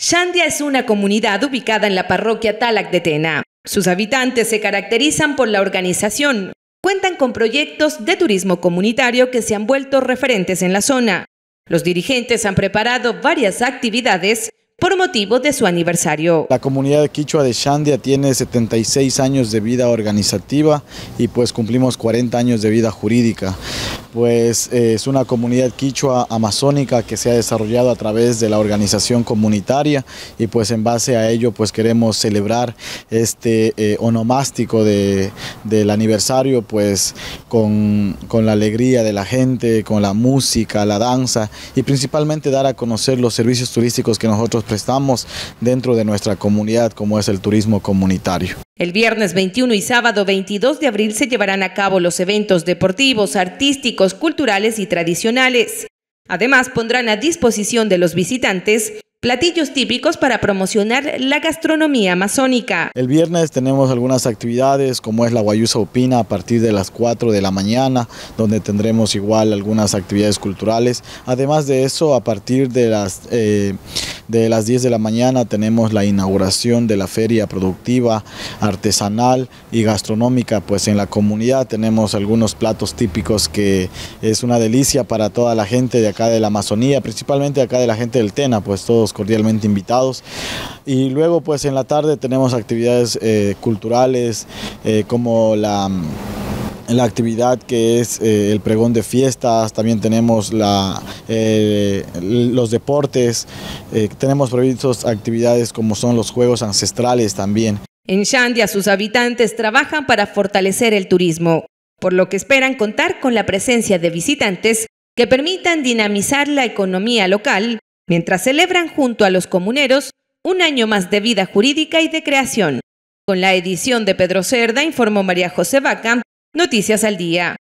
Shandia es una comunidad ubicada en la parroquia Talak de Tena. Sus habitantes se caracterizan por la organización. Cuentan con proyectos de turismo comunitario que se han vuelto referentes en la zona. Los dirigentes han preparado varias actividades por motivo de su aniversario. La comunidad de quichua de Shandia tiene 76 años de vida organizativa y pues cumplimos 40 años de vida jurídica pues eh, es una comunidad quichua amazónica que se ha desarrollado a través de la organización comunitaria y pues en base a ello pues queremos celebrar este eh, onomástico del aniversario pues con, la alegría de la gente, con la música, la danza y principalmente dar a conocer los servicios turísticos que nosotros prestamos dentro de nuestra comunidad como es el turismo comunitario. El viernes 21 y sábado 22 de abril se llevarán a cabo los eventos deportivos, artísticos, culturales y tradicionales. Además, pondrán a disposición de los visitantes platillos típicos para promocionar la gastronomía amazónica. El viernes tenemos algunas actividades como es la Guayusa Opina a partir de las 4 de la mañana, donde tendremos igual algunas actividades culturales. Además de eso, a partir de las... Eh, de las 10 de la mañana tenemos la inauguración de la feria productiva, artesanal y gastronómica, pues en la comunidad tenemos algunos platos típicos que es una delicia para toda la gente de acá de la Amazonía, principalmente acá de la gente del Tena, pues todos cordialmente invitados. Y luego pues en la tarde tenemos actividades eh, culturales eh, como la mm, la actividad que es eh, el pregón de fiestas, también tenemos eh, los deportes, eh, tenemos previstos actividades como son los juegos ancestrales también. En Shandia sus habitantes trabajan para fortalecer el turismo, por lo que esperan contar con la presencia de visitantes que permitan dinamizar la economía local mientras celebran junto a los comuneros un año más de vida jurídica y de creación. Con la edición de Pedro Cerda, informó María José Vaca Noticias al día.